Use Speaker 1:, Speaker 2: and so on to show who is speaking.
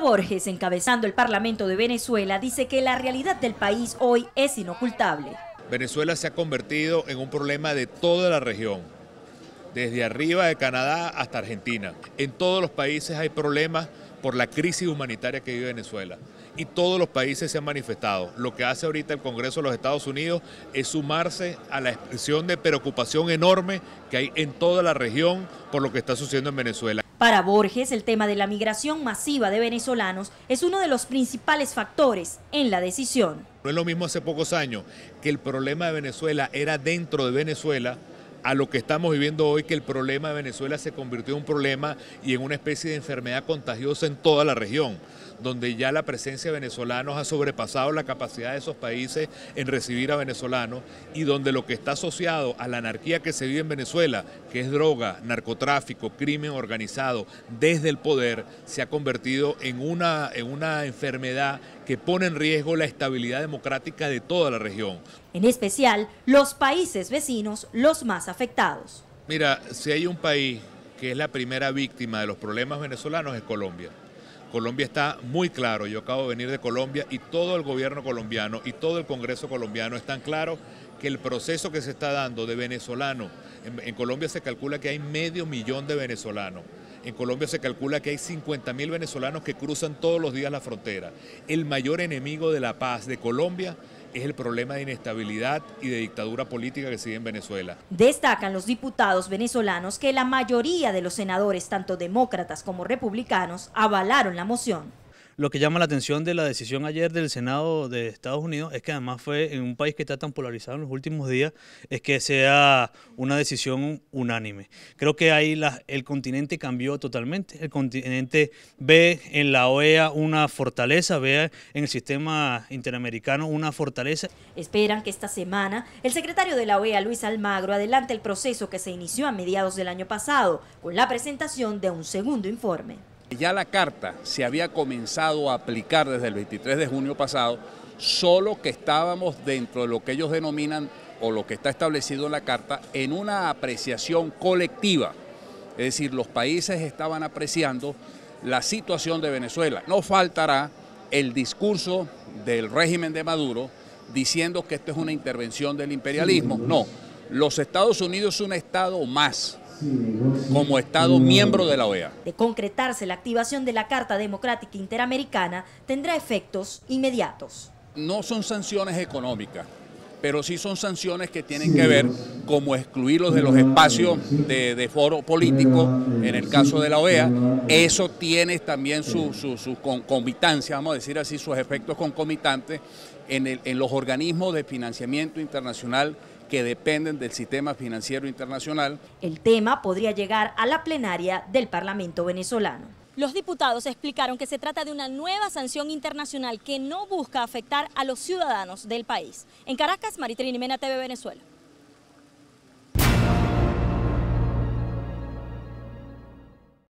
Speaker 1: Borges, encabezando el Parlamento de Venezuela, dice que la realidad del país hoy es inocultable.
Speaker 2: Venezuela se ha convertido en un problema de toda la región, desde arriba de Canadá hasta Argentina. En todos los países hay problemas por la crisis humanitaria que vive Venezuela y todos los países se han manifestado. Lo que hace ahorita el Congreso de los Estados Unidos es sumarse a la expresión de preocupación enorme que hay en toda la región por lo que está sucediendo en Venezuela.
Speaker 1: Para Borges, el tema de la migración masiva de venezolanos es uno de los principales factores en la decisión.
Speaker 2: No es lo mismo hace pocos años que el problema de Venezuela era dentro de Venezuela a lo que estamos viviendo hoy, que el problema de Venezuela se convirtió en un problema y en una especie de enfermedad contagiosa en toda la región donde ya la presencia de venezolanos ha sobrepasado la capacidad de esos países en recibir a venezolanos y donde lo que está asociado a la anarquía que se vive en Venezuela, que es droga, narcotráfico, crimen organizado, desde el poder, se ha convertido en una, en una enfermedad que pone en riesgo la estabilidad democrática de toda la región.
Speaker 1: En especial, los países vecinos los más afectados.
Speaker 2: Mira, si hay un país que es la primera víctima de los problemas venezolanos es Colombia. Colombia está muy claro, yo acabo de venir de Colombia y todo el gobierno colombiano y todo el Congreso colombiano están claros que el proceso que se está dando de venezolano, en, Colombia se calcula que hay medio millón de venezolanos. En Colombia se calcula que hay 50 mil venezolanos que cruzan todos los días la frontera. El mayor enemigo de la paz de Colombia es el problema de inestabilidad y de dictadura política que sigue en Venezuela.
Speaker 1: Destacan los diputados venezolanos que la mayoría de los senadores, tanto demócratas como republicanos, avalaron la moción.
Speaker 2: Lo que llama la atención de la decisión ayer del Senado de Estados Unidos es que además fue en un país que está tan polarizado en los últimos días, es que sea una decisión unánime. Creo que ahí el continente cambió totalmente. El continente ve en la OEA una fortaleza, ve en el sistema interamericano una fortaleza.
Speaker 1: Esperan que esta semana el secretario de la OEA, Luis Almagro, adelante el proceso que se inició a mediados del año pasado con la presentación de un segundo informe.
Speaker 3: Ya la carta se había comenzado a aplicar desde el 23 de junio pasado, solo que estábamos dentro de lo que ellos denominan o lo que está establecido en la carta en una apreciación colectiva. Es decir, los países estaban apreciando la situación de Venezuela. No faltará el discurso del régimen de Maduro diciendo que esto es una intervención del imperialismo. No, los Estados Unidos es un Estado más como Estado miembro de la OEA.
Speaker 1: De concretarse la activación de la Carta Democrática Interamericana, tendrá efectos inmediatos.
Speaker 3: No son sanciones económicas, pero sí son sanciones que tienen que ver como excluirlos de los espacios de, foro político, en el caso de la OEA. Eso tiene también sus su, concomitancia, concomitancias, vamos a decir así, sus efectos concomitantes en, en los organismos de financiamiento internacional que dependen del sistema financiero internacional.
Speaker 1: El tema podría llegar a la plenaria del Parlamento venezolano. Los diputados explicaron que se trata de una nueva sanción internacional que no busca afectar a los ciudadanos del país. En Caracas, Maritrini Mena TV Venezuela.